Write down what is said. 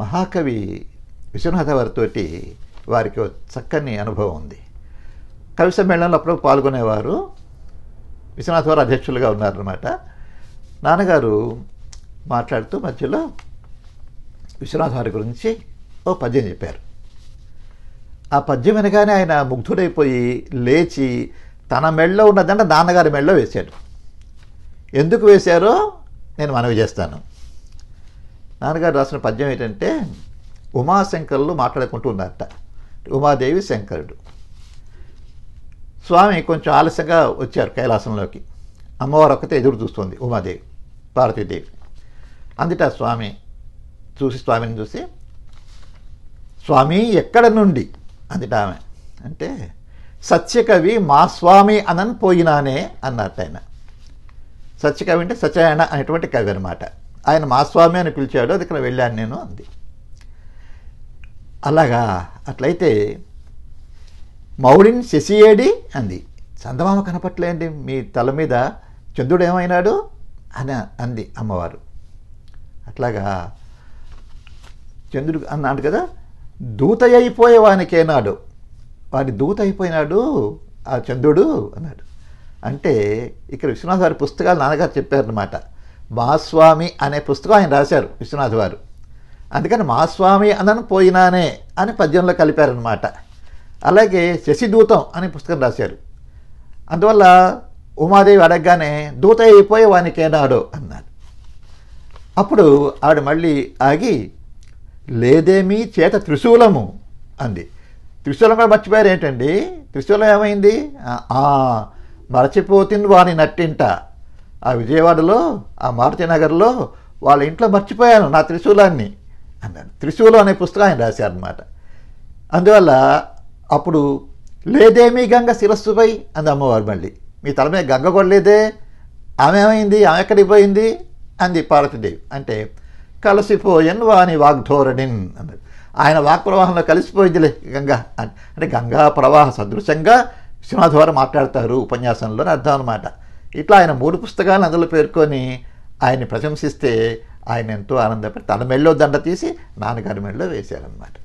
మహాకవి విశ్వనాథవారితోటి వారికి చక్కని అనుభవం ఉంది కవి సమ్మేళనంలో అప్పుడు పాల్గొనేవారు విశ్వనాథవారు అధ్యక్షులుగా ఉన్నారనమాట నాన్నగారు మాట్లాడుతూ మధ్యలో విశ్వనాథ వారి గురించి ఓ పద్యం చెప్పారు ఆ పద్యం వినగానే ఆయన ముగ్ధుడైపోయి లేచి తన మెళ్ళో ఉన్నదంటే నాన్నగారి మెళ్ళో వేశాడు ఎందుకు వేశారో నేను మనవి చేస్తాను నాన్నగారు రాసిన పద్యం ఏంటంటే ఉమాశంకరులు మాట్లాడుకుంటూ ఉన్నారట ఉమాదేవి శంకరుడు స్వామి కొంచెం ఆలస్యంగా వచ్చారు కైలాసంలోకి అమ్మవారు ఒకతే ఎదురు చూస్తుంది ఉమాదేవి పార్వతీదేవి అందుట స్వామి చూసి స్వామిని చూసి స్వామి ఎక్కడ నుండి అందుట ఆమె అంటే సత్యకవి మా స్వామి అనని పోయినానే అన్నట్టు ఆయన సత్యకవి అంటే సత్యాయణ అనేటువంటి కవి అనమాట ఆయన మా స్వామి అని పిలిచాడు అది ఇక్కడ వెళ్ళాను నేను అంది అలాగా అట్లయితే మౌడిన్ శశియేడి అంది చందమామ కనపట్లేండి మీ తల మీద చంద్రుడు ఏమైనాడు అని అంది అమ్మవారు అట్లాగా చంద్రుడు అన్నాడు కదా దూత అయిపోయే వానికేనాడు వాడి దూత అయిపోయినాడు ఆ చంద్రుడు అన్నాడు అంటే ఇక్కడ విశ్వనాథ్ గారి పుస్తకాలు నాన్నగారు చెప్పారనమాట మాస్వామి అనే పుస్తకం ఆయన రాశారు విశ్వనాథ్ వారు అందుకని మాస్వామి అనను పోయినానే అని పద్యంలో కలిపారనమాట అలాగే శశిదూతం అనే పుస్తకం రాశారు అందువల్ల ఉమాదేవి అడగగానే దూత అయిపోయే వానికేనాడో అన్నారు అప్పుడు ఆవిడ మళ్ళీ ఆగి లేదేమీ చేత త్రిశూలము అంది త్రిశూలం కూడా మర్చిపోయారు ఏంటండి త్రిశూలం ఏమైంది మరచిపోతుంది వాని నట్టింట ఆ విజయవాడలో ఆ మారుతి నగర్లో వాళ్ళ ఇంట్లో మర్చిపోయాను నా త్రిశూలాన్ని అన్నాడు త్రిశూలం అనే పుస్తకం ఆయన రాశారనమాట అందువల్ల అప్పుడు లేదేమీ గంగ శిరస్సుపై అంది అమ్మవారు మళ్ళీ మీ తల మీద గంగ కొడలేదే ఆమె ఏమైంది ఆమె ఎక్కడికి పోయింది అంది పార్వతీదేవి అంటే కలిసిపోయన్ వాని వాగ్ధోరణిన్ అన్నాడు ఆయన వాక్ ప్రవాహంలో కలిసిపోయిందిలే గంగా అంటే గంగా ప్రవాహ సదృశంగా విశ్వనాథ్ మాట్లాడతారు ఉపన్యాసంలో అర్థం అనమాట ఇట్లా ఆయన మూడు పుస్తకాలను అందులో పేర్కొని ఆయన్ని ప్రశంసిస్తే ఆయన ఎంతో ఆనందపడి తన మెళ్ళో దండ తీసి నాన్నగారి మెళ్ళో వేశారన్నమాట